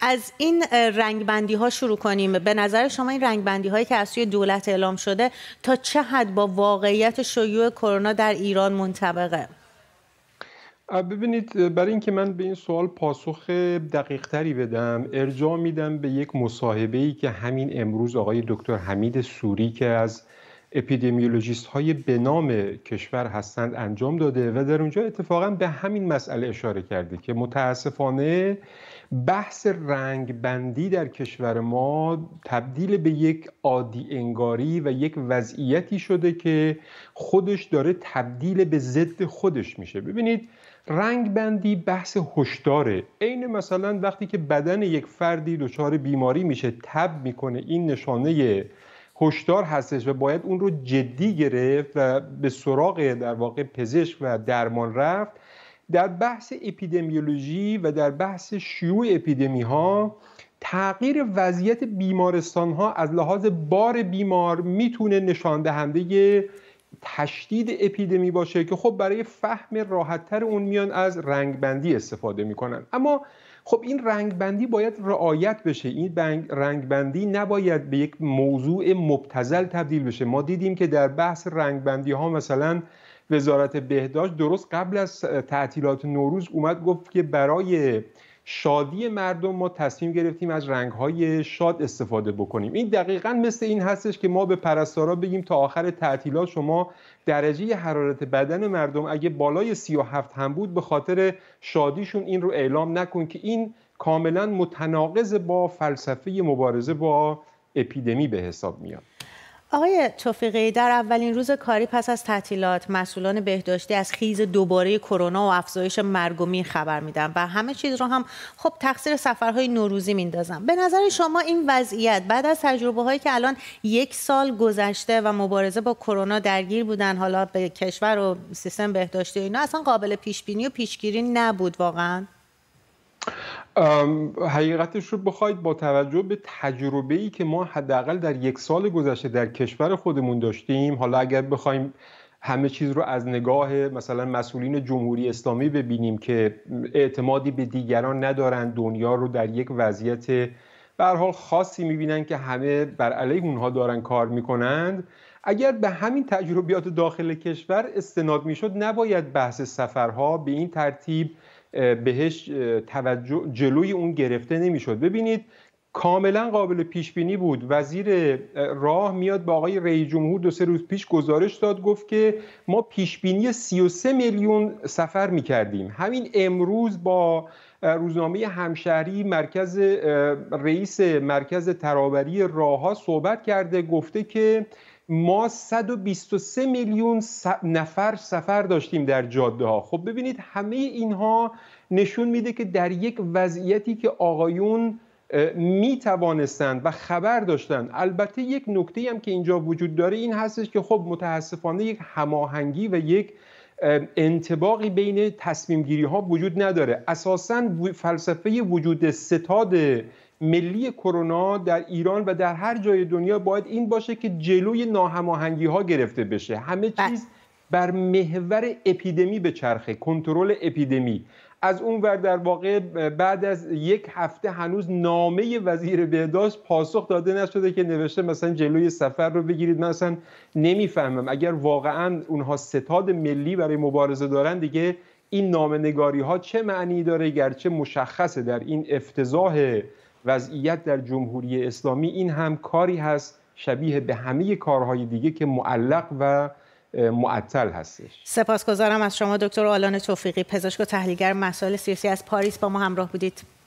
از این رنگبندی ها شروع کنیم به نظر شما این رنگبندی هایی که از سوی دولت اعلام شده تا چه حد با واقعیت شیوع کرونا در ایران منطبقه ببینید برای اینکه من به این سوال پاسخ دقیقتری بدم ارجاع میدم به یک مصاحبه ای که همین امروز آقای دکتر حمید سوری که از اپیدمیولوژیست های به نام کشور هستند انجام داده و در اونجا اتفاقا به همین مسئله اشاره کرده که متاسفانه بحث رنگ بندی در کشور ما تبدیل به یک عادی انگاری و یک وضعیتی شده که خودش داره تبدیل به ضد خودش میشه ببینید رنگ بندی بحث هشداره عین مثلا وقتی که بدن یک فردی دچار بیماری میشه تب میکنه این نشانه هشدار هستش و باید اون رو جدی گرفت و به سراغ در واقع پزشک و درمان رفت در بحث اپیدمیولوژی و در بحث شیوع اپیدمی ها تغییر وضعیت بیمارستان ها از لحاظ بار بیمار میتونه نشان دهنده تشدید اپیدمی باشه که خب برای فهم راحتتر اون میان از رنگبندی استفاده میکنن اما خب این رنگبندی باید رعایت بشه این رنگبندی نباید به یک موضوع مبتزل تبدیل بشه ما دیدیم که در بحث رنگبندی ها مثلا وزارت بهداشت درست قبل از تعطیلات نوروز اومد گفت که برای شادی مردم ما تصمیم گرفتیم از رنگهای شاد استفاده بکنیم این دقیقا مثل این هستش که ما به پرستارا بگیم تا آخر تعطیلات شما درجه حرارت بدن مردم اگه بالای 37 هم بود به خاطر شادیشون این رو اعلام نکن که این کاملا متناقض با فلسفه مبارزه با اپیدمی به حساب میاد آقای توفیقی در اولین روز کاری پس از تعطیلات مسئولان بهداشتی از خیز دوباره کرونا و افزایش مرگومی خبر میدن و همه چیز رو هم خب تقصیر سفرهای نوروزی میندازن به نظر شما این وضعیت بعد از تجربه هایی که الان یک سال گذشته و مبارزه با کرونا درگیر بودن حالا به کشور و سیستم بهداشتی و اینا اصلا قابل پیش بینی و پیشگیری نبود واقعا حقیقتش رو بخواید با توجه به تجربه ای که ما حداقل در یک سال گذشته در کشور خودمون داشتیم حالا اگر بخوایم همه چیز رو از نگاه مثلا مسئولین جمهوری اسلامی ببینیم که اعتمادی به دیگران ندارن دنیا رو در یک وضعیت به حال خاصی میبینن که همه بر علیه اونها دارن کار میکنند اگر به همین تجربیات داخل کشور استناد میشد نباید بحث سفرها به این ترتیب بهش توجه جلوی اون گرفته نمیشد ببینید کاملا قابل پیش بینی بود وزیر راه میاد با آقای رئیس جمهور دو سه روز پیش گزارش داد گفت که ما پیش بینی 33 میلیون سفر کردیم همین امروز با روزنامه همشهری مرکز رئیس مرکز ترابری راه ها صحبت کرده گفته که ما 123 میلیون نفر سفر داشتیم در جاده ها خب ببینید همه اینها نشون میده که در یک وضعیتی که آقایون می توانستند و خبر داشتند البته یک نکته هم که اینجا وجود داره این هستش که خب متاسفانه یک هماهنگی و یک انتباقی بین تصمیم ها وجود نداره اساسا فلسفه وجود ستاد ملی کرونا در ایران و در هر جای دنیا باید این باشه که جلوی ناهماهنگی ها گرفته بشه همه بله. چیز بر محور اپیدمی به چرخه کنترل اپیدمی از اون ور در واقع بعد از یک هفته هنوز نامه وزیر بهداشت پاسخ داده نشده که نوشته مثلا جلوی سفر رو بگیرید من اصلا نمیفهمم اگر واقعا اونها ستاد ملی برای مبارزه دارن دیگه این نگاری ها چه معنی داره گرچه مشخصه در این افتضاح وضعیت در جمهوری اسلامی این هم کاری هست شبیه به همه کارهای دیگه که معلق و معطل هستش سپاسگزارم از شما دکتر آلان توفیقی پزشک و تحلیلگر مسائل سیاسی از پاریس با ما همراه بودید